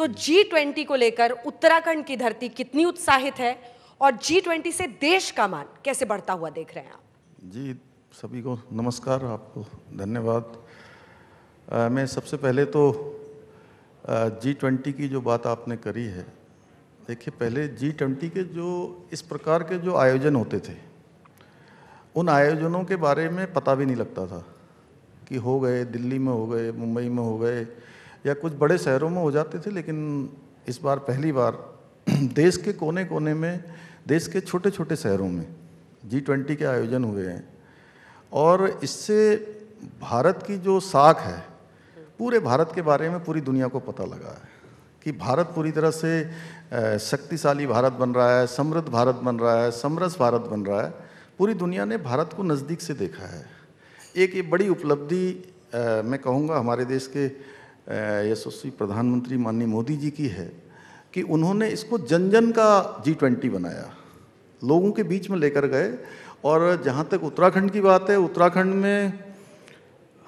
तो G twenty को लेकर उत्तराखंड की धरती कितनी उत्साहित है और जी ट्वेंटी से देश का मान कैसे बढ़ता हुआ देख रहे हैं आप जी सभी को नमस्कार आपको धन्यवाद आ, मैं सबसे पहले तो जी ट्वेंटी की जो बात आपने करी है देखिए पहले जी ट्वेंटी के जो इस प्रकार के जो आयोजन होते थे उन आयोजनों के बारे में पता भी नहीं लगता था कि हो गए दिल्ली में हो गए मुंबई में हो गए या कुछ बड़े शहरों में हो जाते थे लेकिन इस बार पहली बार देश के कोने कोने में देश के छोटे छोटे शहरों में जी ट्वेंटी के आयोजन हुए हैं और इससे भारत की जो साख है पूरे भारत के बारे में पूरी दुनिया को पता लगा है कि भारत पूरी तरह से शक्तिशाली भारत बन रहा है समृद्ध भारत बन रहा है समरस भारत बन रहा है पूरी दुनिया ने भारत को नज़दीक से देखा है एक ये बड़ी उपलब्धि मैं कहूँगा हमारे देश के यशस्वी प्रधानमंत्री माननीय मोदी जी की है कि उन्होंने इसको जन जन का जी ट्वेंटी बनाया लोगों के बीच में लेकर गए और जहाँ तक उत्तराखंड की बात है उत्तराखंड में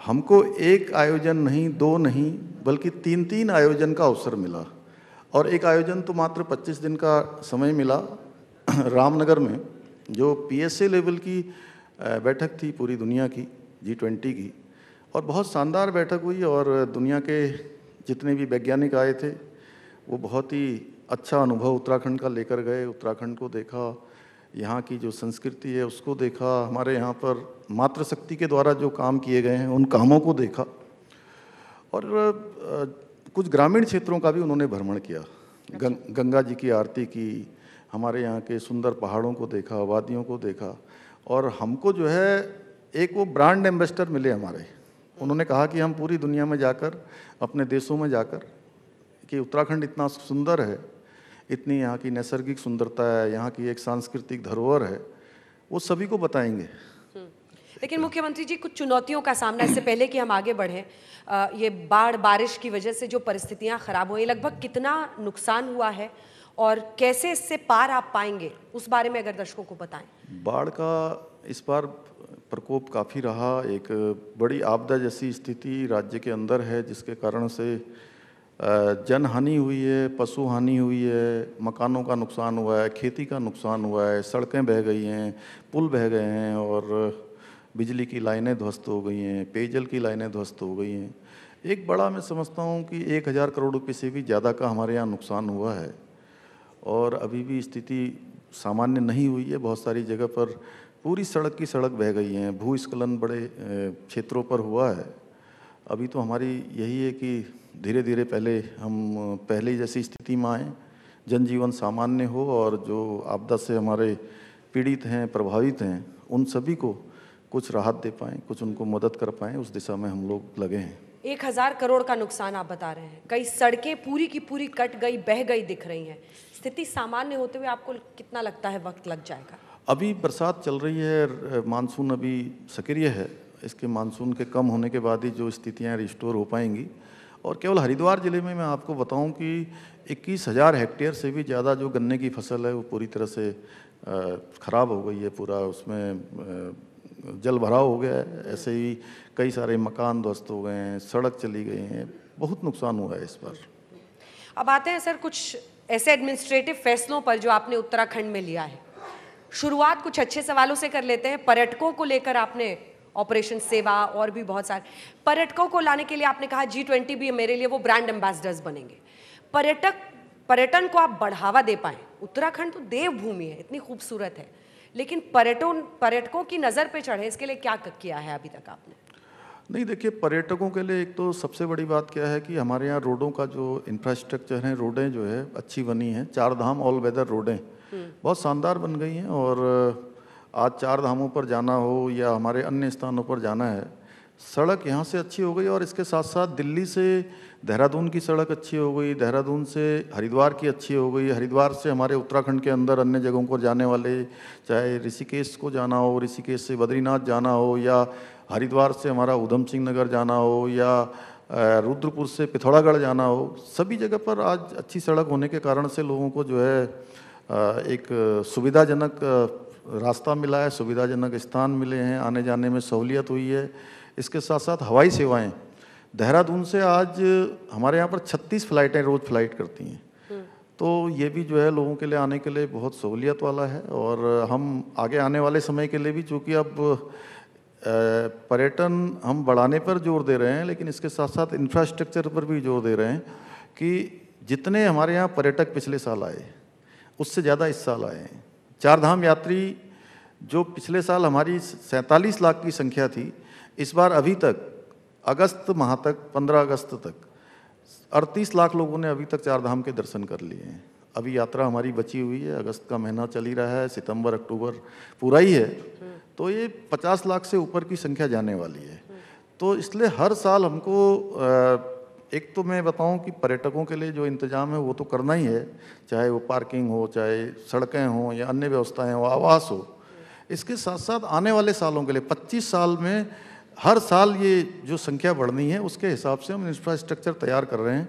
हमको एक आयोजन नहीं दो नहीं बल्कि तीन तीन आयोजन का अवसर मिला और एक आयोजन तो मात्र 25 दिन का समय मिला रामनगर में जो पीएसए लेवल की बैठक थी पूरी दुनिया की जी ट्वेंटी की और बहुत शानदार बैठक हुई और दुनिया के जितने भी वैज्ञानिक आए थे वो बहुत ही अच्छा अनुभव उत्तराखंड का लेकर गए उत्तराखंड को देखा यहाँ की जो संस्कृति है उसको देखा हमारे यहाँ पर मातृशक्ति के द्वारा जो काम किए गए हैं उन कामों को देखा और कुछ ग्रामीण क्षेत्रों का भी उन्होंने भ्रमण किया अच्छा। गं, गंगा जी की आरती की हमारे यहाँ के सुंदर पहाड़ों को देखा वादियों को देखा और हमको जो है एक वो ब्रांड एम्बेसडर मिले हमारे उन्होंने कहा कि हम पूरी दुनिया में जाकर अपने देशों में जाकर कि उत्तराखंड इतना सुंदर है इतनी यहाँ की नैसर्गिक सुंदरता है यहाँ की एक सांस्कृतिक धरोहर है वो सभी को बताएंगे हम्म। लेकिन मुख्यमंत्री जी कुछ चुनौतियों का सामना इससे पहले कि हम आगे बढ़ें ये बाढ़ बारिश की वजह से जो परिस्थितियां खराब हुई लगभग कितना नुकसान हुआ है और कैसे इससे पार आप पाएंगे उस बारे में अगर दर्शकों को बताएं बाढ़ का इस बार प्रकोप काफ़ी रहा एक बड़ी आपदा जैसी स्थिति राज्य के अंदर है जिसके कारण से जन हानि हुई है पशु हानि हुई है मकानों का नुकसान हुआ है खेती का नुकसान हुआ है सड़कें बह गई हैं पुल बह गए हैं और बिजली की लाइनें ध्वस्त हो गई हैं पेयजल की लाइनें ध्वस्त हो गई हैं एक बड़ा मैं समझता हूँ कि एक हज़ार करोड़ रुपये से भी ज़्यादा का हमारे यहाँ नुकसान हुआ है और अभी भी स्थिति सामान्य नहीं हुई है बहुत सारी जगह पर पूरी सड़क की सड़क बह गई हैं भूस्खलन बड़े क्षेत्रों पर हुआ है अभी तो हमारी यही है कि धीरे धीरे पहले हम पहले जैसी स्थिति में आएँ जनजीवन सामान्य हो और जो आपदा से हमारे पीड़ित हैं प्रभावित हैं उन सभी को कुछ राहत दे पाएँ कुछ उनको मदद कर पाएँ उस दिशा में हम लोग लगे हैं एक हज़ार करोड़ का नुकसान आप बता रहे हैं कई सड़कें पूरी की पूरी कट गई बह गई दिख रही हैं स्थिति सामान्य होते हुए आपको कितना लगता है वक्त लग जाएगा अभी बरसात चल रही है मानसून अभी सक्रिय है इसके मानसून के कम होने के बाद ही जो स्थितियाँ रिस्टोर हो पाएंगी और केवल हरिद्वार ज़िले में मैं आपको बताऊं कि इक्कीस हज़ार हेक्टेयर से भी ज़्यादा जो गन्ने की फसल है वो पूरी तरह से ख़राब हो गई है पूरा उसमें जल भराव हो गया है ऐसे ही कई सारे मकान ध्वस्त हो गए हैं सड़क चली गई हैं बहुत नुकसान हुआ है इस पर अब आते हैं सर कुछ ऐसे एडमिनिस्ट्रेटिव फैसलों पर जो आपने उत्तराखंड में लिया है शुरुआत कुछ अच्छे सवालों से कर लेते हैं पर्यटकों को लेकर आपने ऑपरेशन सेवा और भी बहुत सारे पर्यटकों को लाने के लिए आपने कहा जी ट्वेंटी भी मेरे लिए वो ब्रांड एम्बेसडर्स बनेंगे पर्यटक पर्यटन को आप बढ़ावा दे पाए उत्तराखंड तो देवभूमि है इतनी खूबसूरत है लेकिन पर्यटन पर्यटकों की नज़र पे चढ़े इसके लिए क्या किया है अभी तक आपने नहीं देखिए पर्यटकों के लिए एक तो सबसे बड़ी बात क्या है कि हमारे यहाँ रोडों का जो इंफ्रास्ट्रक्चर है रोडें जो है अच्छी बनी है चार धाम ऑल वेदर रोडें बहुत शानदार बन गई हैं और आज चार धामों पर जाना हो या हमारे अन्य स्थानों पर जाना है सड़क यहाँ से अच्छी हो गई और इसके साथ साथ दिल्ली से देहरादून की सड़क अच्छी हो गई देहरादून से हरिद्वार की अच्छी हो गई हरिद्वार से हमारे उत्तराखंड के अंदर अन्य जगहों पर जाने वाले चाहे ऋषिकेश को जाना हो ऋषिकेश से बद्रीनाथ जाना हो या हरिद्वार से हमारा ऊधम सिंह नगर जाना हो या रुद्रपुर से पिथौरागढ़ जाना हो सभी जगह पर आज अच्छी सड़क होने के कारण से लोगों को जो है एक सुविधाजनक रास्ता मिला है सुविधाजनक स्थान मिले हैं आने जाने में सहूलियत हुई है इसके साथ साथ हवाई सेवाएं देहरादून से आज हमारे यहाँ पर 36 फ्लाइटें रोज़ फ्लाइट करती हैं हम्म। तो ये भी जो है लोगों के लिए आने के लिए बहुत सहूलियत वाला है और हम आगे आने वाले समय के लिए भी चूँकि अब पर्यटन हम बढ़ाने पर जोर दे रहे हैं लेकिन इसके साथ साथ इंफ्रास्ट्रक्चर पर भी जोर दे रहे हैं कि जितने हमारे यहाँ पर्यटक पिछले साल आए उससे ज़्यादा इस साल आए हैं चार धाम यात्री जो पिछले साल हमारी सैंतालीस लाख की संख्या थी इस बार अभी तक अगस्त माह तक पंद्रह अगस्त तक अड़तीस लाख लोगों ने अभी तक चार धाम के दर्शन कर लिए हैं अभी यात्रा हमारी बची हुई है अगस्त का महीना चल ही रहा है सितंबर अक्टूबर पूरा ही है तो ये पचास लाख से ऊपर की संख्या जाने वाली है तो इसलिए हर साल हमको आ, एक तो मैं बताऊं कि पर्यटकों के लिए जो इंतजाम है वो तो करना ही है चाहे वो पार्किंग हो चाहे सड़कें हों या अन्य व्यवस्थाएं हो आवास हो इसके साथ साथ आने वाले सालों के लिए 25 साल में हर साल ये जो संख्या बढ़नी है उसके हिसाब से हम इंफ्रास्ट्रक्चर तैयार कर रहे हैं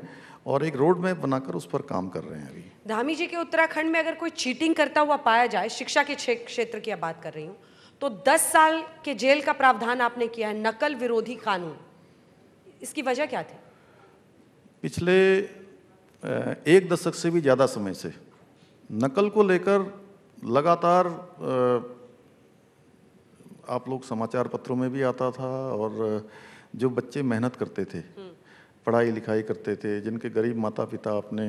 और एक रोड मैप बनाकर उस पर काम कर रहे हैं अभी धामी जी के उत्तराखंड में अगर कोई चीटिंग करता हुआ पाया जाए शिक्षा के क्षेत्र की बात कर रही हूँ तो 10 साल के जेल का प्रावधान आपने किया है नकल विरोधी कानून इसकी वजह क्या थी पिछले एक दशक से भी ज़्यादा समय से नकल को लेकर लगातार आप लोग समाचार पत्रों में भी आता था और जो बच्चे मेहनत करते थे हम्म। पढ़ाई लिखाई करते थे जिनके गरीब माता पिता अपने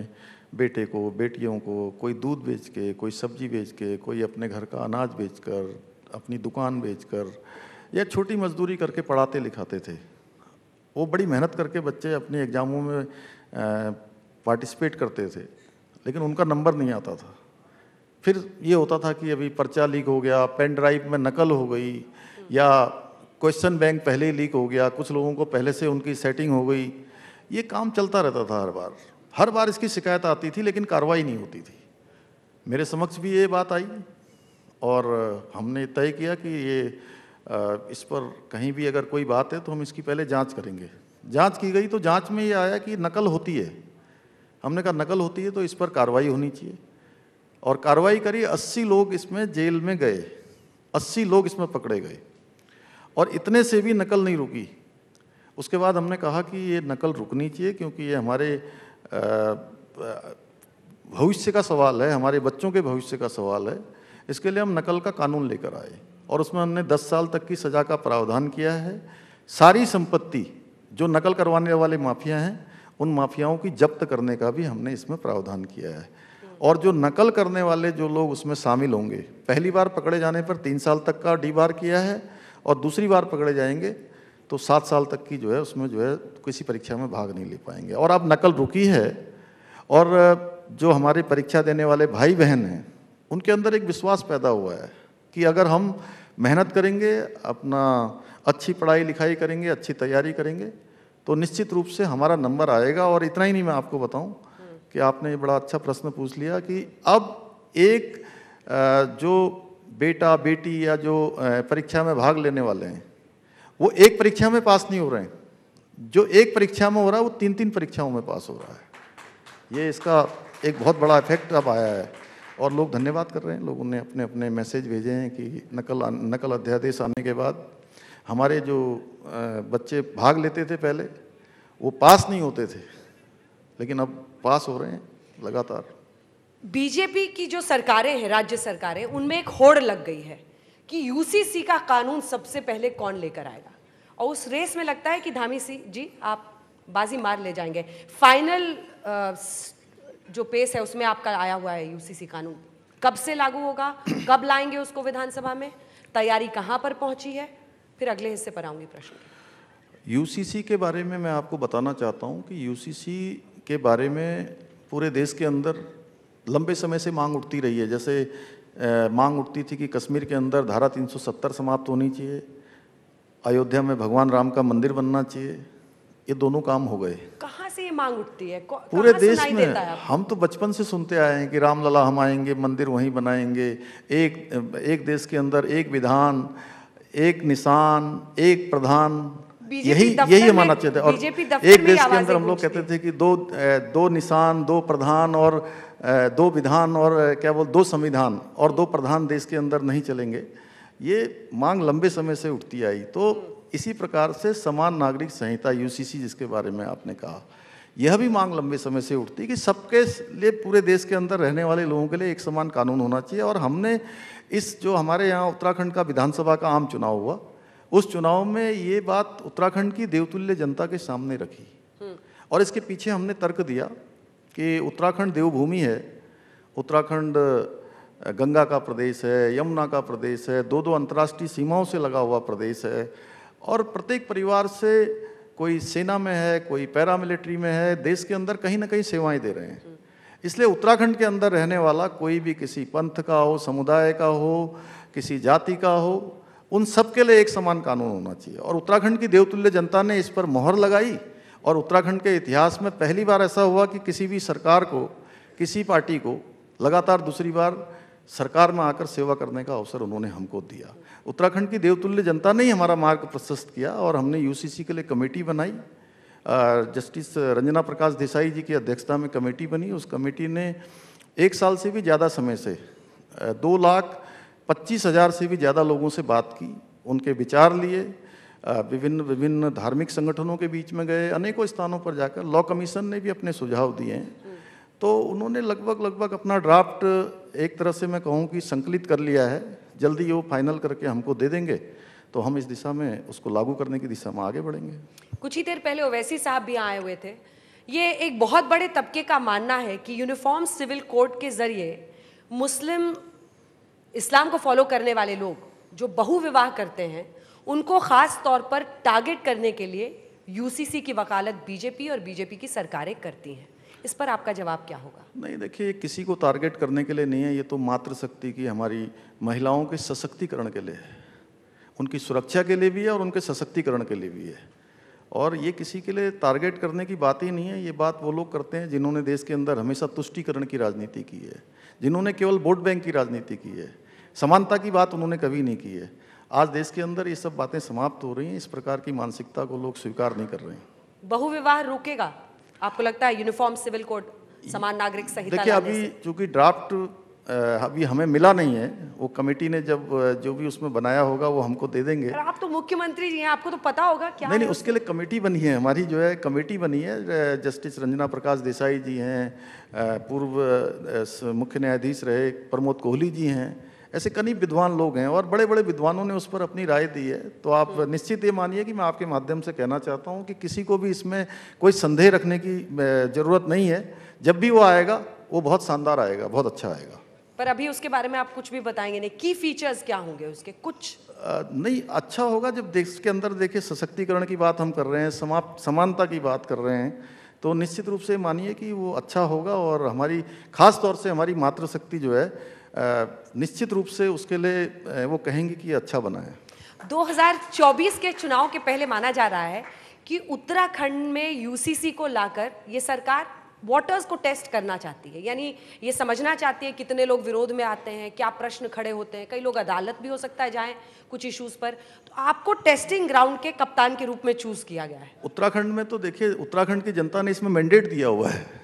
बेटे को बेटियों को कोई दूध बेच के कोई सब्जी बेच के कोई अपने घर का अनाज बेचकर अपनी दुकान बेचकर या छोटी मजदूरी करके पढ़ाते लिखाते थे वो बड़ी मेहनत करके बच्चे अपने एग्ज़ामों में पार्टिसिपेट करते थे लेकिन उनका नंबर नहीं आता था फिर ये होता था कि अभी पर्चा लीक हो गया पेन ड्राइव में नकल हो गई या क्वेश्चन बैंक पहले ही लीक हो गया कुछ लोगों को पहले से उनकी सेटिंग हो गई ये काम चलता रहता था हर बार हर बार इसकी शिकायत आती थी लेकिन कार्रवाई नहीं होती थी मेरे समक्ष भी ये बात आई और हमने तय किया कि ये इस पर कहीं भी अगर कोई बात है तो हम इसकी पहले जांच करेंगे जांच की गई तो जांच में ये आया कि नकल होती है हमने कहा नकल होती है तो इस पर कार्रवाई होनी चाहिए और कार्रवाई करी अस्सी लोग इसमें जेल में गए अस्सी लोग इसमें पकड़े गए और इतने से भी नकल नहीं रुकी उसके बाद हमने कहा कि ये नकल रुकनी चाहिए क्योंकि ये हमारे भविष्य का सवाल है हमारे बच्चों के भविष्य का सवाल है इसके लिए हम नकल का कानून लेकर आए और उसमें हमने 10 साल तक की सज़ा का प्रावधान किया है सारी संपत्ति जो नकल करवाने वाले माफिया हैं उन माफियाओं की जब्त करने का भी हमने इसमें प्रावधान किया है और जो नकल करने वाले जो लोग उसमें शामिल होंगे पहली बार पकड़े जाने पर तीन साल तक का डी बार किया है और दूसरी बार पकड़े जाएंगे तो सात साल तक की जो है उसमें जो है किसी परीक्षा में भाग नहीं ले पाएंगे और अब नकल रुकी है और जो हमारे परीक्षा देने वाले भाई बहन हैं उनके अंदर एक विश्वास पैदा हुआ है कि अगर हम मेहनत करेंगे अपना अच्छी पढ़ाई लिखाई करेंगे अच्छी तैयारी करेंगे तो निश्चित रूप से हमारा नंबर आएगा और इतना ही नहीं मैं आपको बताऊं कि आपने ये बड़ा अच्छा प्रश्न पूछ लिया कि अब एक जो बेटा बेटी या जो परीक्षा में भाग लेने वाले हैं वो एक परीक्षा में पास नहीं हो रहे हैं जो एक परीक्षा में हो रहा है वो तीन तीन परीक्षाओं में पास हो रहा है ये इसका एक बहुत बड़ा इफेक्ट अब आया है और लोग धन्यवाद कर रहे हैं लोगों ने अपने अपने मैसेज भेजे हैं कि नकल नकल अध्यादेश आने के बाद हमारे जो बच्चे भाग लेते थे पहले वो पास नहीं होते थे लेकिन अब पास हो रहे हैं लगातार बीजेपी की जो सरकारें हैं राज्य सरकारें उनमें एक होड़ लग गई है कि यूसीसी का कानून सबसे पहले कौन लेकर आएगा और उस रेस में लगता है कि धामी सिंह जी आप बाजी मार ले जाएंगे फाइनल जो पेस है उसमें आपका आया हुआ है यूसीसी कानून कब से लागू होगा कब लाएंगे उसको विधानसभा में तैयारी कहां पर पहुंची है फिर अगले हिस्से पर आऊंगी प्रश्न यूसीसी के बारे में मैं आपको बताना चाहता हूं कि यूसीसी के बारे में पूरे देश के अंदर लंबे समय से मांग उठती रही है जैसे आ, मांग उठती थी कि कश्मीर के अंदर धारा 370 समाप्त होनी चाहिए अयोध्या में भगवान राम का मंदिर बनना चाहिए ये दोनों काम हो गए कहा ये मांग उठती है पूरे देश में हम तो बचपन से सुनते आए हैं कि रामलला हम आएंगे मंदिर वहीं बनाएंगे एक एक देश के अंदर एक विधान एक निशान एक प्रधान यही यही हमारा चाहते और एक देश के अंदर हम लोग कहते थे कि दो दो निशान दो प्रधान और दो विधान और क्या बोल दो संविधान और दो प्रधान देश के अंदर नहीं चलेंगे ये मांग लंबे समय से उठती आई तो हम्म। इसी प्रकार से समान नागरिक संहिता यूसीसी जिसके बारे में आपने कहा यह भी मांग लंबे समय से उठती कि सबके लिए पूरे देश के अंदर रहने वाले लोगों के लिए एक समान कानून होना चाहिए और हमने इस जो हमारे यहाँ उत्तराखंड का विधानसभा का आम चुनाव हुआ उस चुनाव में ये बात उत्तराखंड की देवतुल्य जनता के सामने रखी हम्म। और इसके पीछे हमने तर्क दिया कि उत्तराखंड देवभूमि है उत्तराखंड गंगा का प्रदेश है यमुना का प्रदेश है दो दो अंतर्राष्ट्रीय सीमाओं से लगा हुआ प्रदेश है और प्रत्येक परिवार से कोई सेना में है कोई पैरामिलिट्री में है देश के अंदर कहीं ना कहीं सेवाएं दे रहे हैं इसलिए उत्तराखंड के अंदर रहने वाला कोई भी किसी पंथ का हो समुदाय का हो किसी जाति का हो उन सब के लिए एक समान कानून होना चाहिए और उत्तराखंड की देवतुल्य जनता ने इस पर मोहर लगाई और उत्तराखंड के इतिहास में पहली बार ऐसा हुआ कि किसी भी सरकार को किसी पार्टी को लगातार दूसरी बार सरकार में आकर सेवा करने का अवसर उन्होंने हमको दिया उत्तराखंड की देवतुल्य जनता ने ही हमारा मार्ग प्रशस्त किया और हमने यूसीसी के लिए कमेटी बनाई जस्टिस रंजना प्रकाश देसाई जी की अध्यक्षता में कमेटी बनी उस कमेटी ने एक साल से भी ज़्यादा समय से दो लाख पच्चीस हज़ार से भी ज़्यादा लोगों से बात की उनके विचार लिए विभिन्न विभिन्न धार्मिक संगठनों के बीच में गए अनेकों स्थानों पर जाकर लॉ कमीशन ने भी अपने सुझाव दिए हैं तो उन्होंने लगभग लगभग अपना ड्राफ्ट एक तरह से मैं कहूँ कि संकलित कर लिया है जल्दी वो फाइनल करके हमको दे देंगे तो हम इस दिशा में उसको लागू करने की दिशा में आगे बढ़ेंगे कुछ ही देर पहले ओवैसी साहब भी आए हुए थे ये एक बहुत बड़े तबके का मानना है कि यूनिफॉर्म सिविल कोड के जरिए मुस्लिम इस्लाम को फॉलो करने वाले लोग जो बहुविवाह करते हैं उनको ख़ास तौर पर टारगेट करने के लिए यूसीसी की वकालत बीजेपी और बीजेपी की सरकारें करती हैं इस पर आपका जवाब क्या होगा नहीं देखिए किसी को टारगेट करने के लिए नहीं है ये तो मातृशक्ति की हमारी महिलाओं के सशक्तिकरण के लिए है उनकी सुरक्षा के लिए भी है और उनके सशक्तिकरण के लिए भी है और ये किसी के लिए टारगेट करने की बात ही नहीं है ये बात वो लोग करते हैं जिन्होंने देश के अंदर हमेशा तुष्टिकरण की राजनीति की है जिन्होंने केवल वोट बैंक की राजनीति की है समानता की बात उन्होंने कभी नहीं की है आज देश के अंदर ये सब बातें समाप्त हो रही हैं इस प्रकार की मानसिकता को लोग स्वीकार नहीं कर रहे हैं बहुविवाह रोकेगा आपको लगता है यूनिफॉर्म सिविल कोड समान नागरिक संहिता देखिए अभी चूंकि ड्राफ्ट अभी हमें मिला नहीं है वो कमेटी ने जब जो भी उसमें बनाया होगा वो हमको दे देंगे आप तो मुख्यमंत्री जी हैं आपको तो पता होगा क्या नहीं नहीं उसके लिए कमेटी बनी है हमारी जो है कमेटी बनी है जस्टिस रंजना प्रकाश देसाई जी हैं पूर्व मुख्य न्यायाधीश रहे प्रमोद कोहली जी हैं ऐसे कई विद्वान लोग हैं और बड़े बड़े विद्वानों ने उस पर अपनी राय दी है तो आप निश्चित ये मानिए कि मैं आपके माध्यम से कहना चाहता हूँ कि किसी को भी इसमें कोई संदेह रखने की ज़रूरत नहीं है जब भी वो आएगा वो बहुत शानदार आएगा बहुत अच्छा आएगा पर अभी उसके बारे में आप कुछ भी बताएंगे नहीं की फीचर्स क्या होंगे उसके कुछ आ, नहीं अच्छा होगा जब देश के अंदर देखिए सशक्तिकरण की बात हम कर रहे हैं समाप समानता की बात कर रहे हैं तो निश्चित रूप से मानिए कि वो अच्छा होगा और हमारी खास तौर से हमारी मातृशक्ति जो है निश्चित रूप से उसके लिए वो कहेंगे कि अच्छा बना है 2024 के चुनाव के पहले माना जा रहा है कि उत्तराखंड में यूसीसी को लाकर ये सरकार वोटर्स को टेस्ट करना चाहती है यानी ये समझना चाहती है कितने लोग विरोध में आते हैं क्या प्रश्न खड़े होते हैं कई लोग अदालत भी हो सकता है जाएं कुछ इश्यूज पर तो आपको टेस्टिंग ग्राउंड के कप्तान के रूप में चूज किया गया है उत्तराखंड में तो देखिए उत्तराखंड की जनता ने इसमें मैंडेट दिया हुआ है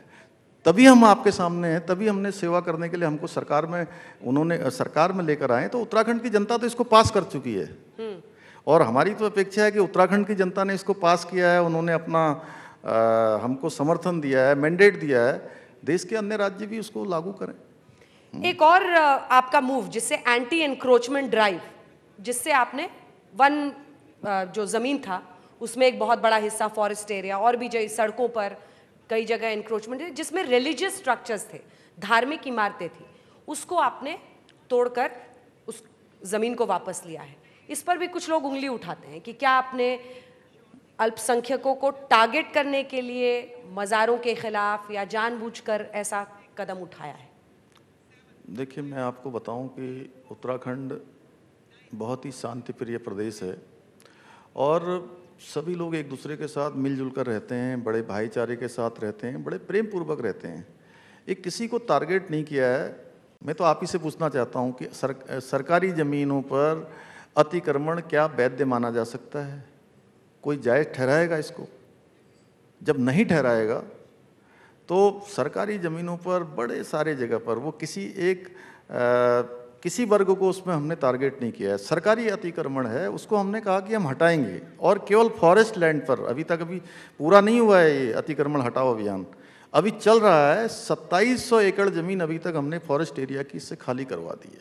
तभी हम आपके सामने हैं तभी हमने सेवा करने के लिए हमको सरकार में उन्होंने सरकार में लेकर आए तो उत्तराखंड की जनता तो इसको पास कर चुकी है हम्म। और हमारी तो अपेक्षा है कि उत्तराखंड की जनता ने इसको पास किया है उन्होंने अपना आ, हमको समर्थन दिया है मैंडेट दिया है देश के अन्य राज्य भी उसको लागू करें हम्म। एक और आपका मूव जिससे एंटी एनक्रोचमेंट ड्राइव जिससे आपने वन जो ज़मीन था उसमें एक बहुत बड़ा हिस्सा फॉरेस्ट एरिया और भी जो सड़कों पर कई जगह इंक्रोचमेंट थे जिसमें रिलीजियस स्ट्रक्चर्स थे धार्मिक इमारतें थी उसको आपने तोड़कर उस ज़मीन को वापस लिया है इस पर भी कुछ लोग उंगली उठाते हैं कि क्या आपने अल्पसंख्यकों को टारगेट करने के लिए मज़ारों के ख़िलाफ़ या जानबूझकर ऐसा कदम उठाया है देखिए मैं आपको बताऊं कि उत्तराखंड बहुत ही शांति प्रिय प्रदेश है और सभी लोग एक दूसरे के साथ मिलजुल कर रहते हैं बड़े भाईचारे के साथ रहते हैं बड़े प्रेम पूर्वक रहते हैं एक किसी को टारगेट नहीं किया है मैं तो आप ही से पूछना चाहता हूँ कि सर, सरकारी ज़मीनों पर अतिक्रमण क्या वैध माना जा सकता है कोई जायज़ ठहराएगा इसको जब नहीं ठहराएगा तो सरकारी ज़मीनों पर बड़े सारे जगह पर वो किसी एक आ, किसी वर्ग को उसमें हमने टारगेट नहीं किया है सरकारी अतिक्रमण है उसको हमने कहा कि हम हटाएंगे और केवल फॉरेस्ट लैंड पर अभी तक अभी पूरा नहीं हुआ है ये अतिक्रमण हटाओ अभियान अभी चल रहा है 2700 एकड़ ज़मीन अभी तक हमने फॉरेस्ट एरिया की इससे खाली करवा दी है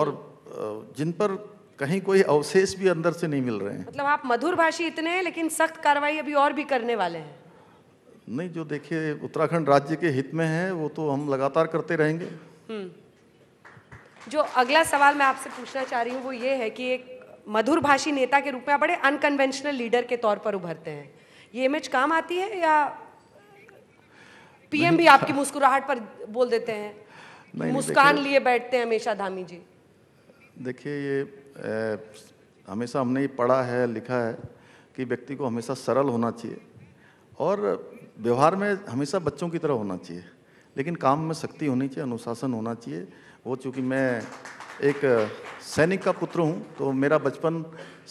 और जिन पर कहीं कोई अवशेष भी अंदर से नहीं मिल रहे हैं मतलब आप मधुर भाषी इतने हैं लेकिन सख्त कार्रवाई अभी और भी करने वाले हैं नहीं जो देखिए उत्तराखंड राज्य के हित में है वो तो हम लगातार करते रहेंगे हम्म। जो अगला सवाल मैं आपसे पूछना चाह रही हूँ वो ये है कि एक मधुर भाषी नेता के रूप में आप बड़े अनकन्वेंशनल लीडर के तौर पर उभरते हैं ये इमेज काम आती है या पीएम भी आपकी मुस्कुराहट पर बोल देते हैं मुस्कान लिए बैठते हैं हमेशा धामी जी देखिए ये ए, हमेशा हमने ये पढ़ा है लिखा है कि व्यक्ति को हमेशा सरल होना चाहिए और व्यवहार में हमेशा बच्चों की तरह होना चाहिए लेकिन काम में शक्ति होनी चाहिए अनुशासन होना चाहिए वो चूँकि मैं एक सैनिक का पुत्र हूँ तो मेरा बचपन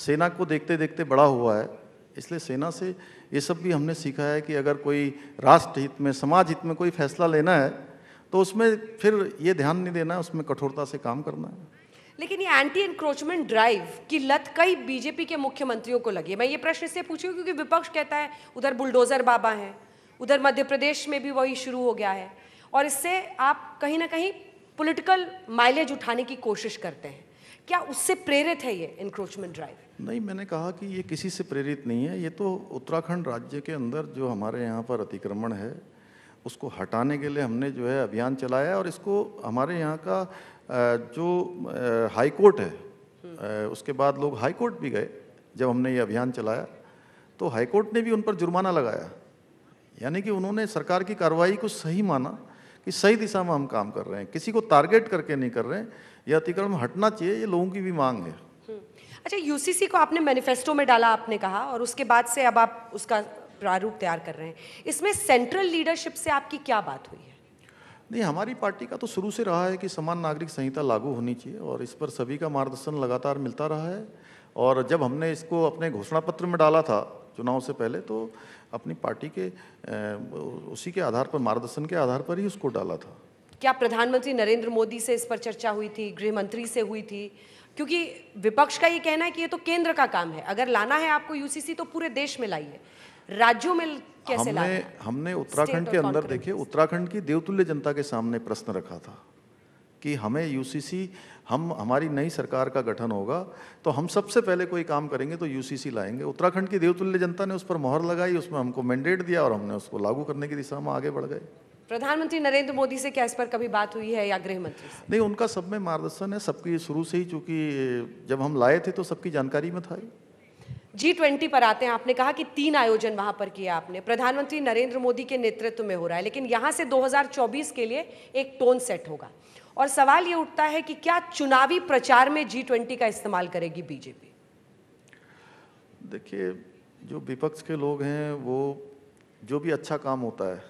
सेना को देखते देखते बड़ा हुआ है इसलिए सेना से ये सब भी हमने सीखा है कि अगर कोई राष्ट्र हित में समाज हित में कोई फैसला लेना है तो उसमें फिर ये ध्यान नहीं देना है उसमें कठोरता से काम करना है लेकिन ये एंटी इंक्रोचमेंट ड्राइव की लत कई बीजेपी के मुख्यमंत्रियों को लगी मैं ये प्रश्न इससे पूछ क्योंकि विपक्ष कहता है उधर बुलडोजर बाबा हैं उधर मध्य प्रदेश में भी वही शुरू हो गया है और इससे आप कहीं ना कहीं पॉलिटिकल माइलेज उठाने की कोशिश करते हैं क्या उससे प्रेरित है ये इंक्रोचमेंट ड्राइव नहीं मैंने कहा कि ये किसी से प्रेरित नहीं है ये तो उत्तराखंड राज्य के अंदर जो हमारे यहाँ पर अतिक्रमण है उसको हटाने के लिए हमने जो है अभियान चलाया और इसको हमारे यहाँ का जो हाई कोर्ट है उसके बाद लोग हाई कोर्ट भी गए जब हमने ये अभियान चलाया तो हाई कोर्ट ने भी उन पर जुर्माना लगाया यानी कि उन्होंने सरकार की कार्रवाई को सही माना कि सही दिशा में हम काम कर रहे हैं किसी को टारगेट करके नहीं कर रहे हैं यह अतिक्रमण हटना चाहिए ये लोगों की भी मांग है हम्म। अच्छा यूसीसी को आपने मैनिफेस्टो में डाला आपने कहा और उसके बाद से अब आप उसका प्रारूप तैयार कर रहे हैं इसमें सेंट्रल लीडरशिप से आपकी क्या बात हुई है नहीं हमारी पार्टी का तो शुरू से रहा है कि समान नागरिक संहिता लागू होनी चाहिए और इस पर सभी का मार्गदर्शन लगातार मिलता रहा है और जब हमने इसको अपने घोषणा पत्र में डाला था चुनाव से पहले तो अपनी पार्टी के उसी के आधार पर मार्गदर्शन के आधार पर ही उसको डाला था क्या प्रधानमंत्री नरेंद्र मोदी से इस पर चर्चा हुई थी गृह मंत्री से हुई थी क्योंकि विपक्ष का ये कहना है कि ये तो केंद्र का काम है अगर लाना है आपको यूसीसी तो पूरे देश में लाइए राज्यों में कैसे हमने, हमने उत्तराखंड के अंदर देखे उत्तराखंड की देवतुल्य जनता के सामने प्रश्न रखा था कि हमें यूसीसी हम हमारी नई सरकार का गठन होगा तो हम सबसे पहले कोई काम करेंगे तो यूसीसी लाएंगे उत्तराखंड की देवतुल्य जनता ने उस पर मोहर लगाई उसमें हमको मैंडेट दिया और हमने उसको लागू करने की दिशा में आगे बढ़ गए प्रधानमंत्री नरेंद्र मोदी से क्या इस पर कभी बात हुई है या गृह मंत्री से? नहीं उनका सब में मार्गदर्शन है सबकी शुरू से ही चूंकि जब हम लाए थे तो सबकी जानकारी में था जी ट्वेंटी पर आते हैं आपने कहा कि तीन आयोजन वहां पर किया आपने प्रधानमंत्री नरेंद्र मोदी के नेतृत्व में हो रहा है लेकिन यहां से 2024 के लिए एक टोन सेट होगा और सवाल ये उठता है कि क्या चुनावी प्रचार में जी ट्वेंटी का इस्तेमाल करेगी बीजेपी देखिए जो विपक्ष के लोग हैं वो जो भी अच्छा काम होता है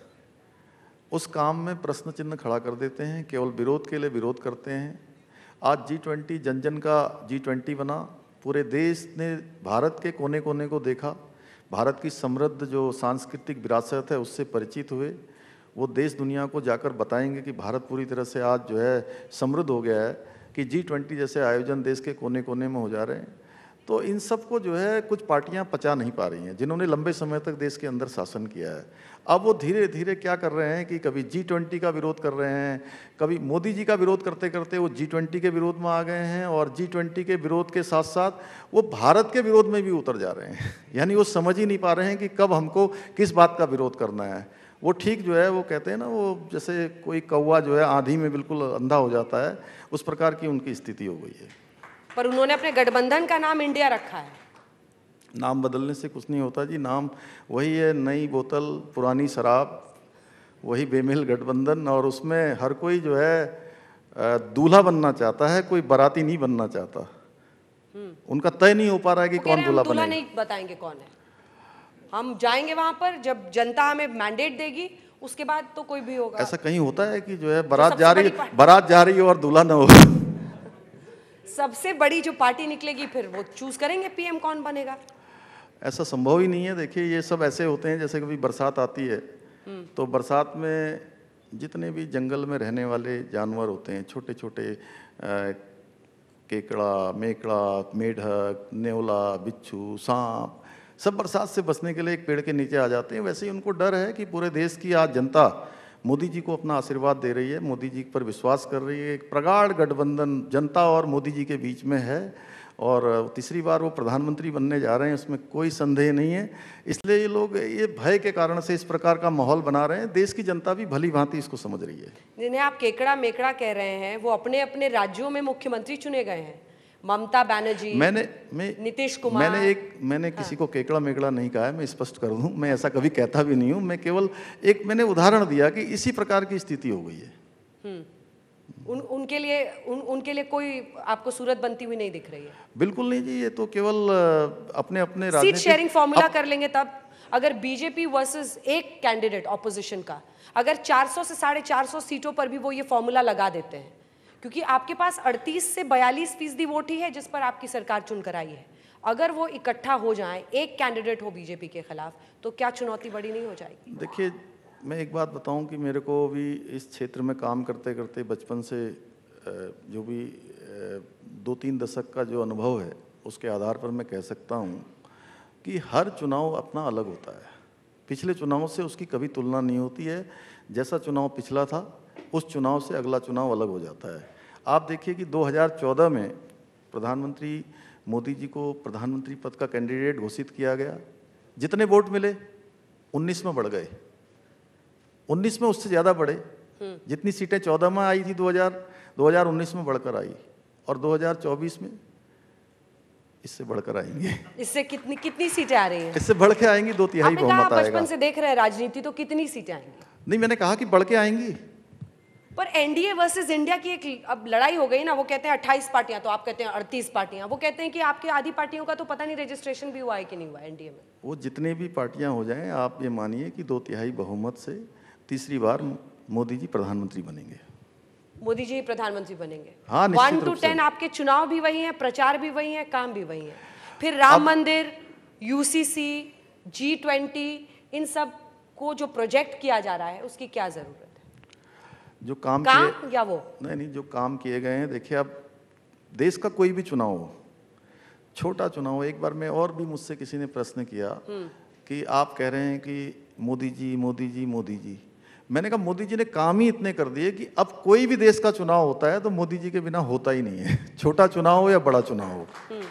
उस काम में प्रश्न चिन्ह खड़ा कर देते हैं केवल विरोध के लिए विरोध करते हैं आज जी ट्वेंटी जन जन का जी ट्वेंटी बना पूरे देश ने भारत के कोने कोने को देखा भारत की समृद्ध जो सांस्कृतिक विरासत है उससे परिचित हुए वो देश दुनिया को जाकर बताएंगे कि भारत पूरी तरह से आज जो है समृद्ध हो गया है कि जी ट्वेंटी जैसे आयोजन देश के कोने कोने में हो जा रहे हैं तो इन सब को जो है कुछ पार्टियां पचा नहीं पा रही हैं जिन्होंने लंबे समय तक देश के अंदर शासन किया है अब वो धीरे धीरे क्या कर रहे हैं कि कभी जी ट्वेंटी का विरोध कर रहे हैं कभी मोदी जी का विरोध करते करते वो जी ट्वेंटी के विरोध में आ गए हैं और जी ट्वेंटी के विरोध के साथ साथ वो भारत के विरोध में भी उतर जा रहे हैं यानी वो समझ ही नहीं पा रहे हैं कि कब हमको किस बात का विरोध करना है वो ठीक जो है वो कहते हैं ना वो जैसे कोई कौवा जो है आधी में बिल्कुल अंधा हो जाता है उस प्रकार की उनकी स्थिति हो गई है पर उन्होंने अपने गठबंधन का नाम इंडिया रखा है नाम बदलने से कुछ नहीं होता जी नाम वही है नई बोतल पुरानी शराब वही बेमेल गठबंधन और उसमें हर कोई जो है दूल्हा बनना चाहता है कोई बराती नहीं बनना चाहता हम्म। उनका तय नहीं हो पा रहा है कि कौन दूल्हा बनेगा नहीं बताएंगे कौन है हम जाएंगे वहां पर जब जनता हमें मैंडेट देगी उसके बाद तो कोई भी होगा ऐसा कहीं होता है कि जो है तो बारात तो जा रही बारात जा रही हो और दूल्हा ना हो सबसे बड़ी जो पार्टी निकलेगी फिर वो चूज करेंगे पीएम कौन बनेगा ऐसा संभव ही नहीं है देखिए ये सब ऐसे होते हैं जैसे कभी बरसात आती है हम्म। तो बरसात में जितने भी जंगल में रहने वाले जानवर होते हैं छोटे छोटे केकड़ा मेकड़ा मेढक नेवला बिच्छू सांप सब बरसात से बचने के लिए एक पेड़ के नीचे आ जाते हैं वैसे ही उनको डर है कि पूरे देश की आज जनता मोदी जी को अपना आशीर्वाद दे रही है मोदी जी पर विश्वास कर रही है एक प्रगाढ़ गठबंधन जनता और मोदी जी के बीच में है और तीसरी बार वो प्रधानमंत्री बनने जा रहे हैं उसमें कोई संदेह नहीं है इसलिए ये लोग ये भय के कारण से इस प्रकार का माहौल बना रहे हैं देश की जनता भी भली भांति इसको समझ रही है जिन्हें आप केकड़ा मेकड़ा कह रहे हैं वो अपने अपने राज्यों में मुख्यमंत्री चुने गए हैं ममता बैनर्जी मैंने मैं नीतीश कुमार मैंने एक मैंने हाँ। किसी को केकड़ा मेकड़ा नहीं कहा है मैं स्पष्ट कर दूं मैं ऐसा कभी कहता भी नहीं हूं मैं केवल एक मैंने उदाहरण दिया कि इसी प्रकार की स्थिति हो गई है हम्म। उन उनके लिए उन उनके लिए कोई आपको सूरत बनती हुई नहीं दिख रही है बिल्कुल नहीं जी ये तो केवल अपने अपने सीट शेयरिंग फॉर्मूला कर लेंगे तब अगर बीजेपी वर्सेस एक कैंडिडेट ऑपोजिशन का अगर 400 से साढ़े चार सीटों पर भी वो ये फॉर्मूला लगा देते हैं क्योंकि आपके पास 38 से बयालीस फीसदी वोट ही है जिस पर आपकी सरकार चुनकर आई है अगर वो इकट्ठा हो जाए एक कैंडिडेट हो बीजेपी के खिलाफ तो क्या चुनौती बड़ी नहीं हो जाएगी देखिए मैं एक बात बताऊं कि मेरे को भी इस क्षेत्र में काम करते करते बचपन से जो भी दो तीन दशक का जो अनुभव है उसके आधार पर मैं कह सकता हूँ कि हर चुनाव अपना अलग होता है पिछले चुनाव से उसकी कभी तुलना नहीं होती है जैसा चुनाव पिछला था उस चुनाव से अगला चुनाव अलग हो जाता है आप देखिए कि 2014 में प्रधानमंत्री मोदी जी को प्रधानमंत्री पद का कैंडिडेट घोषित किया गया जितने वोट मिले 19 में बढ़ गए 19 में उससे ज़्यादा बढ़े हम्म। जितनी सीटें 14 में आई थी 2000 2019 में बढ़कर आई और 2024 में इससे बढ़कर आएंगे इससे कितनी कितनी सीटें आ रही हैं इससे बढ़ के आएंगी दो तिहाई बहुमत आएगा बचपन से देख रहे हैं राजनीति तो कितनी सीटें आएंगी नहीं मैंने कहा कि बढ़ के आएंगी पर एनडीए वर्सेस इंडिया की एक अब लड़ाई हो गई ना वो कहते हैं 28 पार्टियां तो आप कहते हैं 38 पार्टियां वो कहते हैं कि आपके आधी पार्टियों का तो पता नहीं रजिस्ट्रेशन भी हुआ है कि नहीं हुआ एनडीए में वो जितने भी पार्टियां हो जाएं आप ये मानिए कि दो तिहाई बहुमत से तीसरी बार मोदी जी प्रधानमंत्री बनेंगे मोदी जी प्रधानमंत्री बनेंगे हाँ वन टू टेन आपके चुनाव भी वही है प्रचार भी वही है काम भी वही है फिर राम मंदिर यूसी जी इन सब को जो प्रोजेक्ट किया जा रहा है उसकी क्या जरूरत जो काम काम किए, या वो नहीं नहीं जो काम किए गए हैं देखिए अब देश का कोई भी चुनाव हो छोटा चुनाव एक बार में और भी मुझसे किसी ने प्रश्न किया हम्म। कि आप कह रहे हैं कि मोदी जी मोदी जी मोदी जी मैंने कहा मोदी जी ने काम ही इतने कर दिए कि अब कोई भी देश का चुनाव होता है तो मोदी जी के बिना होता ही नहीं है छोटा चुनाव हो या बड़ा चुनाव हो हम्म।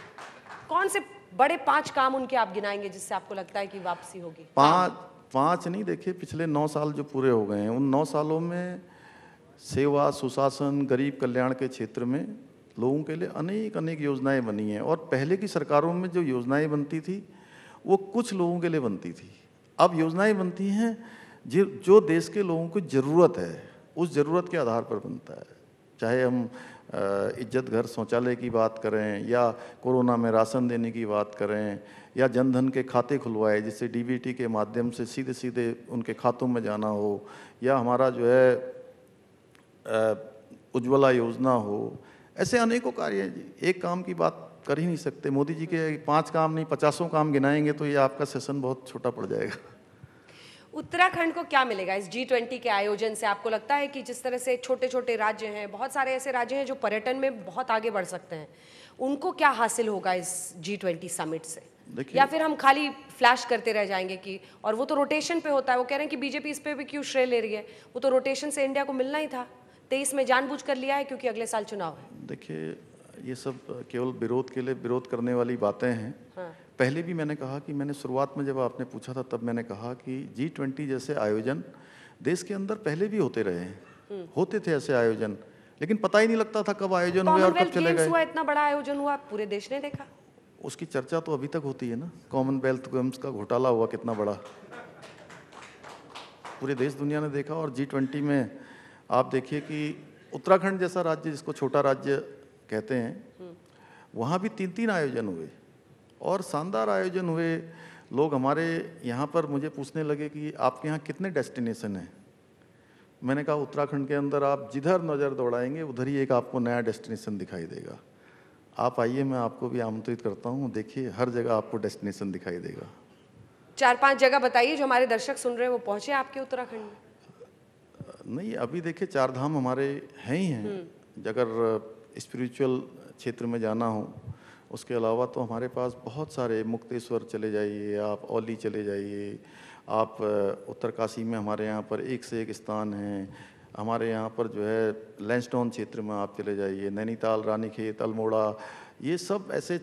कौन से बड़े पांच काम उनके आप गिनाएंगे जिससे आपको लगता है कि वापसी होगी पांच पांच नहीं देखिए पिछले नौ साल जो पूरे हो गए हैं उन नौ सालों में सेवा सुशासन गरीब कल्याण के क्षेत्र में लोगों के लिए अनेक अनेक योजनाएं बनी हैं और पहले की सरकारों में जो योजनाएं बनती थी वो कुछ लोगों के लिए बनती थी अब योजनाएं बनती हैं जो देश के लोगों को ज़रूरत है उस ज़रूरत के आधार पर बनता है चाहे हम इज्जत घर शौचालय की बात करें या कोरोना में राशन देने की बात करें या जनधन के खाते खुलवाए जिससे डीबीटी के माध्यम से सीधे सीधे उनके खातों में जाना हो या हमारा जो है उज्ज्वला योजना हो ऐसे अनेकों कार्य हैं जी एक काम की बात कर ही नहीं सकते मोदी जी के पांच काम नहीं पचासों काम गिनाएंगे तो ये आपका सेशन बहुत छोटा पड़ जाएगा उत्तराखंड को क्या मिलेगा इस जी ट्वेंटी के आयोजन से आपको लगता है कि जिस तरह से छोटे छोटे राज्य हैं बहुत सारे ऐसे राज्य हैं जो पर्यटन में बहुत आगे बढ़ सकते हैं उनको क्या हासिल होगा इस जी ट्वेंटी समिट से या फिर हम खाली फ्लैश करते रह जाएंगे कि और वो तो रोटेशन पे होता है वो कह रहे हैं कि बीजेपी इस पर भी क्यों श्रेय ले रही है वो तो रोटेशन से इंडिया को मिलना ही था तेईस में जानबूझ कर लिया है क्योंकि अगले साल चुनाव है देखिए ये सब केवल विरोध के लिए विरोध करने वाली बातें हैं हाँ। पहले भी मैंने कहा कि मैंने शुरुआत में जब आपने पूछा था तब मैंने कहा कि जी ट्वेंटी जैसे आयोजन देश के अंदर पहले भी होते रहे हैं हम्म। होते थे ऐसे आयोजन लेकिन पता ही नहीं लगता था कब आयोजन हुआ और कब चले गए हुआ, इतना बड़ा आयोजन हुआ पूरे देश ने देखा उसकी चर्चा तो अभी तक होती है ना कॉमनवेल्थ गेम्स का घोटाला हुआ कितना बड़ा पूरे देश दुनिया ने देखा और जी में आप देखिए कि उत्तराखंड जैसा राज्य जिसको छोटा राज्य कहते हैं वहाँ भी तीन तीन आयोजन हुए और शानदार आयोजन हुए लोग हमारे यहाँ पर मुझे पूछने लगे कि आपके यहाँ कितने डेस्टिनेशन हैं मैंने कहा उत्तराखंड के अंदर आप जिधर नज़र दौड़ाएंगे उधर ही एक आपको नया डेस्टिनेशन दिखाई देगा आप आइए मैं आपको भी आमंत्रित करता हूँ देखिए हर जगह आपको डेस्टिनेशन दिखाई देगा चार पांच जगह बताइए जो हमारे दर्शक सुन रहे हैं वो पहुंचे आपके उत्तराखंड में नहीं अभी देखिए चार धाम हमारे हैं ही हैं हम्म। अगर स्पिरिचुअल क्षेत्र में जाना हो उसके अलावा तो हमारे पास बहुत सारे मुक्तेश्वर चले जाइए आप ओली चले जाइए आप उत्तरकाशी में हमारे यहाँ पर एक से एक स्थान हैं हमारे यहाँ पर जो है लैंडस्टोन क्षेत्र में आप चले जाइए नैनीताल रानीखेत अल्मोड़ा ये सब ऐसे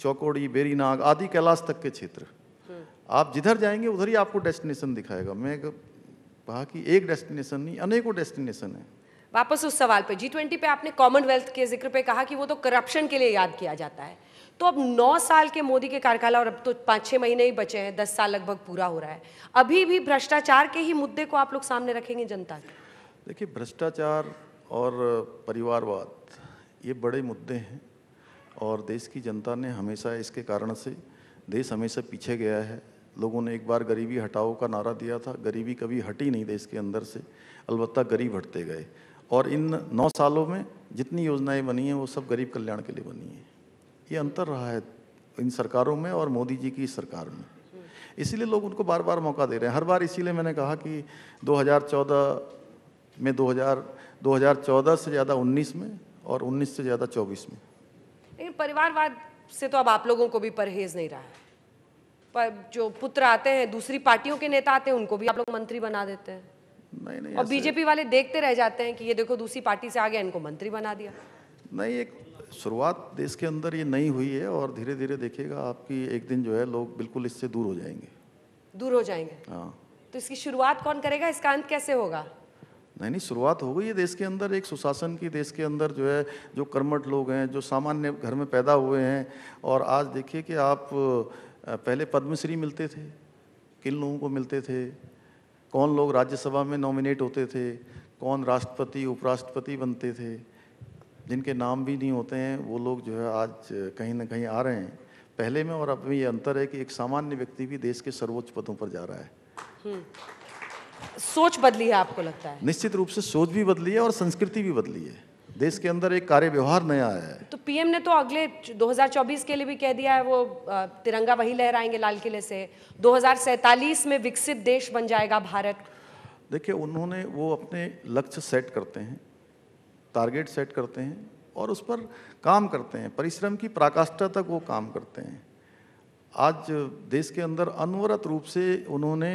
चौकोड़ी बेरीनाग आदि कैलाश तक के क्षेत्र हम्म। आप जिधर जाएंगे उधर ही आपको डेस्टिनेशन दिखाएगा मैं कहा कि एक डेस्टिनेशन नहीं अनेकों डेस्टिनेशन है वापस उस सवाल पे जी ट्वेंटी पे आपने कॉमनवेल्थ के जिक्र पे कहा कि वो तो करप्शन के लिए याद किया जाता है तो अब नौ साल के मोदी के कार्यकाल और अब तो पाँच छः महीने ही बचे हैं दस साल लगभग पूरा हो रहा है अभी भी भ्रष्टाचार के ही मुद्दे को आप लोग सामने रखेंगे जनता के देखिए भ्रष्टाचार और परिवारवाद ये बड़े मुद्दे हैं और देश की जनता ने हमेशा इसके कारण से देश हमेशा पीछे गया है लोगों ने एक बार गरीबी हटाओ का नारा दिया था गरीबी कभी हटी नहीं देश के अंदर से अलबत् गरीब हटते गए और इन नौ सालों में जितनी योजनाएं बनी हैं वो सब गरीब कल्याण के लिए बनी हैं ये अंतर रहा है इन सरकारों में और मोदी जी की सरकार में इसीलिए लोग उनको बार बार मौका दे रहे हैं हर बार इसीलिए मैंने कहा कि 2014 में 2000 2014 से ज़्यादा 19 में और 19 से ज़्यादा 24 में लेकिन परिवारवाद से तो अब आप लोगों को भी परहेज नहीं रहा है पर जो पुत्र आते हैं दूसरी पार्टियों के नेता आते हैं उनको भी आप लोग मंत्री बना देते हैं नहीं नहीं और बीजेपी वाले देखते रह जाते हैं कि ये देखो दूसरी पार्टी से आ गया इनको मंत्री बना दिया नहीं एक शुरुआत देश के अंदर ये नहीं हुई है और धीरे धीरे देखिएगा आपकी एक दिन जो है लोग बिल्कुल इससे दूर हो जाएंगे दूर हो जाएंगे हाँ। तो इसकी शुरुआत कौन करेगा इसका अंत कैसे होगा नहीं नहीं शुरुआत हो गई है देश के अंदर एक सुशासन की देश के अंदर जो है जो कर्मठ लोग हैं जो सामान्य घर में पैदा हुए हैं और आज देखिए कि आप पहले पद्मश्री मिलते थे किन लोगों को मिलते थे कौन लोग राज्यसभा में नॉमिनेट होते थे कौन राष्ट्रपति उपराष्ट्रपति बनते थे जिनके नाम भी नहीं होते हैं वो लोग जो है आज कहीं ना कहीं आ रहे हैं पहले में और अब में ये अंतर है कि एक सामान्य व्यक्ति भी देश के सर्वोच्च पदों पर जा रहा है हम्म। सोच बदली है आपको लगता है निश्चित रूप से सोच भी बदली है और संस्कृति भी बदली है देश के अंदर एक कार्य व्यवहार नया है तो पीएम ने तो अगले 2024 के लिए भी कह दिया है वो तिरंगा वही लहराएंगे लाल किले से दो में विकसित देश बन जाएगा भारत देखिए उन्होंने वो अपने लक्ष्य सेट करते हैं टारगेट सेट करते हैं और उस पर काम करते हैं परिश्रम की पराकाष्ठा तक वो काम करते हैं आज देश के अंदर अनवरत रूप से उन्होंने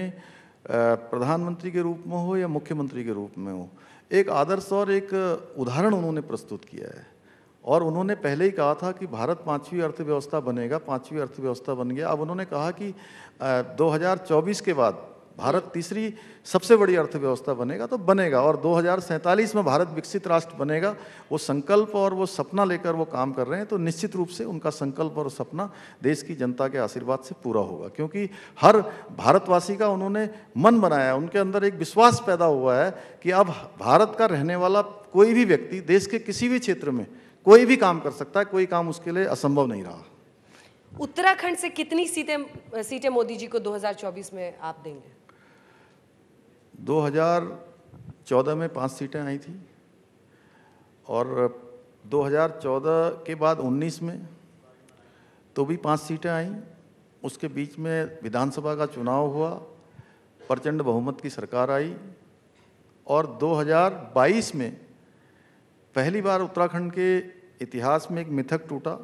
प्रधानमंत्री के रूप में हो या मुख्यमंत्री के रूप में हो एक आदर्श और एक उदाहरण उन्होंने प्रस्तुत किया है और उन्होंने पहले ही कहा था कि भारत पाँचवीं अर्थव्यवस्था बनेगा पाँचवीं अर्थव्यवस्था बन गया अब उन्होंने कहा कि 2024 के बाद भारत तीसरी सबसे बड़ी अर्थव्यवस्था बनेगा तो बनेगा और दो में भारत विकसित राष्ट्र बनेगा वो संकल्प और वो सपना लेकर वो काम कर रहे हैं तो निश्चित रूप से उनका संकल्प और सपना देश की जनता के आशीर्वाद से पूरा होगा क्योंकि हर भारतवासी का उन्होंने मन बनाया उनके अंदर एक विश्वास पैदा हुआ है कि अब भारत का रहने वाला कोई भी व्यक्ति देश के किसी भी क्षेत्र में कोई भी काम कर सकता है कोई काम उसके लिए असंभव नहीं रहा उत्तराखंड से कितनी सीटें सीटें मोदी जी को 2024 में आप देंगे 2014 में पाँच सीटें आई थी और 2014 के बाद 19 में तो भी पाँच सीटें आई उसके बीच में विधानसभा का चुनाव हुआ प्रचंड बहुमत की सरकार आई और 2022 में पहली बार उत्तराखंड के इतिहास में एक मिथक टूटा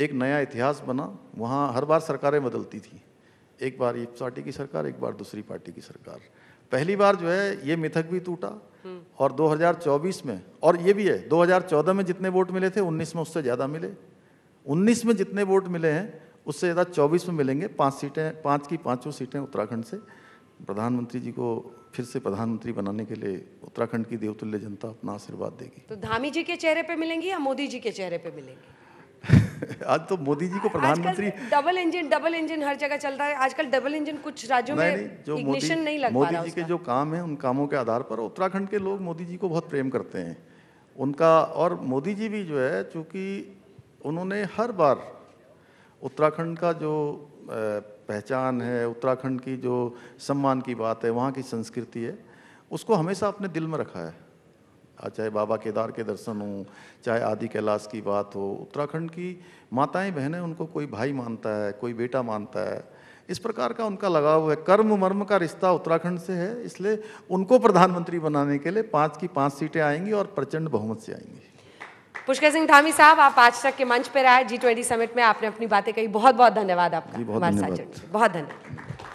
एक नया इतिहास बना वहाँ हर बार सरकारें बदलती थी एक बार एक पार्टी की सरकार एक बार दूसरी पार्टी की सरकार पहली बार जो है ये मिथक भी टूटा हम्म। और 2024 में और ये भी है 2014 में जितने वोट मिले थे 19 में उससे ज़्यादा मिले 19 में जितने वोट मिले हैं उससे ज़्यादा 24 में मिलेंगे पांच सीटें पांच की पांचों सीटें उत्तराखंड से प्रधानमंत्री जी को फिर से प्रधानमंत्री बनाने के लिए उत्तराखंड की देवतुल्य जनता अपना आशीर्वाद देगी तो धामी जी के चेहरे पे मिलेंगी या मोदी जी के चेहरे पे मिलेंगी आज तो मोदी जी को प्रधानमंत्री डबल इंजन डबल इंजन हर जगह चल रहा है आजकल डबल इंजन कुछ राज्यों में जो मोदी नहीं लग मोदी जी के जो काम है उन कामों के आधार पर उत्तराखंड के लोग मोदी जी को बहुत प्रेम करते हैं उनका और मोदी जी भी जो है चूँकि उन्होंने हर बार उत्तराखंड का जो पहचान है उत्तराखंड की जो सम्मान की बात है वहाँ की संस्कृति है उसको हमेशा अपने दिल में रखा है चाहे बाबा केदार के दर्शन हों चाहे आदि कैलाश की बात हो उत्तराखंड की माताएं बहनें उनको कोई भाई मानता है कोई बेटा मानता है इस प्रकार का उनका लगाव है कर्म मर्म का रिश्ता उत्तराखंड से है इसलिए उनको प्रधानमंत्री बनाने के लिए पाँच की पाँच सीटें आएंगी और प्रचंड बहुमत से आएंगी पुष्कर सिंह धामी साहब आप आज तक के मंच पर आए जी ट्वेंटी समिट में आपने अपनी बातें कही बहुत बहुत धन्यवाद आपका हमारे साथ बहुत धन्यवाद